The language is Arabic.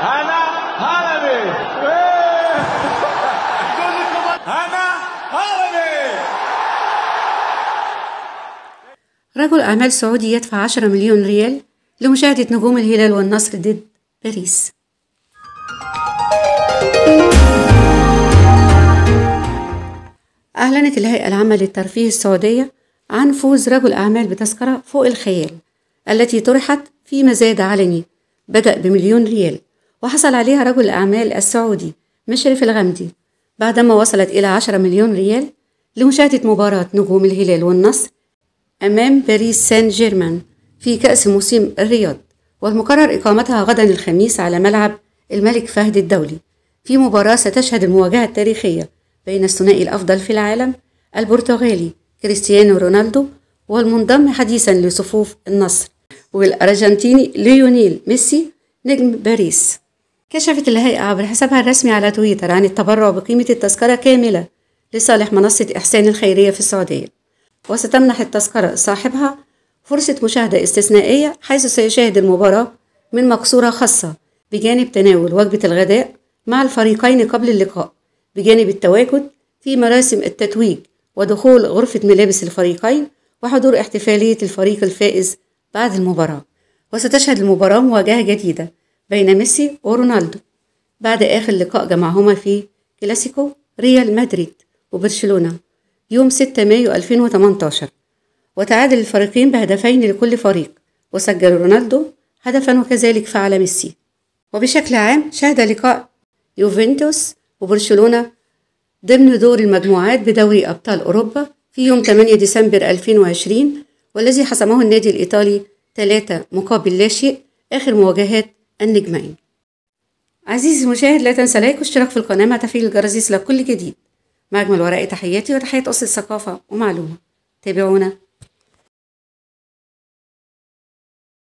أنا عربي أنا عربي رجل أعمال سعودي يدفع 10 مليون ريال لمشاهدة نجوم الهلال والنصر ضد باريس أعلنت الهيئة العامة للترفيه السعودية عن فوز رجل أعمال بتذكرة فوق الخيال التي طرحت في مزاد علني بدأ بمليون ريال وحصل عليها رجل الأعمال السعودي مشرف الغمدي بعدما وصلت إلى 10 مليون ريال لمشاهدة مباراة نجوم الهلال والنصر أمام باريس سان جيرمان في كأس موسم الرياض والمقرر إقامتها غدا الخميس على ملعب الملك فهد الدولي في مباراة ستشهد المواجهة التاريخية بين الثنائي الأفضل في العالم البرتغالي كريستيانو رونالدو والمنضم حديثا لصفوف النصر والأرجنتيني ليونيل ميسي نجم باريس كشفت الهيئة عبر حسابها الرسمي على تويتر عن يعني التبرع بقيمة التذكرة كاملة لصالح منصة إحسان الخيرية في السعودية وستمنح التذكرة صاحبها فرصة مشاهدة استثنائية حيث سيشاهد المباراة من مقصورة خاصة بجانب تناول وجبة الغداء مع الفريقين قبل اللقاء بجانب التواجد في مراسم التتويج ودخول غرفة ملابس الفريقين وحضور احتفالية الفريق الفائز بعد المباراة وستشهد المباراة مواجهة جديدة بين ميسي ورونالدو بعد آخر لقاء جمعهما في كلاسيكو ريال مدريد وبرشلونة يوم 6 مايو 2018 وتعادل الفريقين بهدفين لكل فريق وسجل رونالدو هدفا وكذلك فعل ميسي وبشكل عام شهد لقاء يوفنتوس وبرشلونة ضمن دور المجموعات بدوري أبطال أوروبا في يوم 8 ديسمبر 2020 والذي حسمه النادي الإيطالي 3 مقابل لا شيء آخر مواجهات النجمين عزيزي المشاهد لا تنسى لايك واشتراك في القناة مع تفعيل الجرس كل جديد مع أجمل ورق تحياتي وتحيات أصل الثقافة ومعلومة تابعونا